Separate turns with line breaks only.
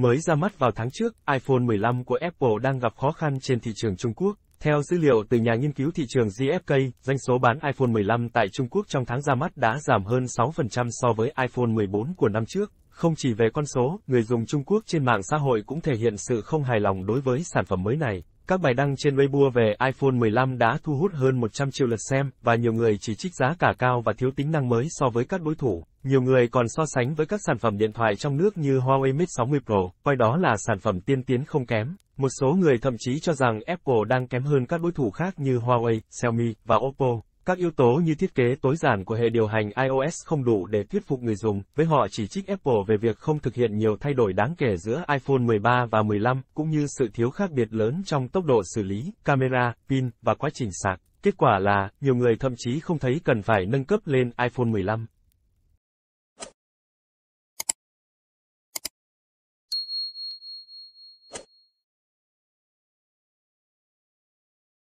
Mới ra mắt vào tháng trước, iPhone 15 của Apple đang gặp khó khăn trên thị trường Trung Quốc. Theo dữ liệu từ nhà nghiên cứu thị trường GfK, doanh số bán iPhone 15 tại Trung Quốc trong tháng ra mắt đã giảm hơn 6% so với iPhone 14 của năm trước. Không chỉ về con số, người dùng Trung Quốc trên mạng xã hội cũng thể hiện sự không hài lòng đối với sản phẩm mới này. Các bài đăng trên Weibo về iPhone 15 đã thu hút hơn 100 triệu lượt xem, và nhiều người chỉ trích giá cả cao và thiếu tính năng mới so với các đối thủ. Nhiều người còn so sánh với các sản phẩm điện thoại trong nước như Huawei Mate 60 Pro, coi đó là sản phẩm tiên tiến không kém. Một số người thậm chí cho rằng Apple đang kém hơn các đối thủ khác như Huawei, Xiaomi và Oppo. Các yếu tố như thiết kế tối giản của hệ điều hành iOS không đủ để thuyết phục người dùng, với họ chỉ trích Apple về việc không thực hiện nhiều thay đổi đáng kể giữa iPhone 13 và 15, cũng như sự thiếu khác biệt lớn trong tốc độ xử lý, camera, pin và quá trình sạc. Kết quả là, nhiều người thậm chí không thấy cần phải nâng cấp lên iPhone
15.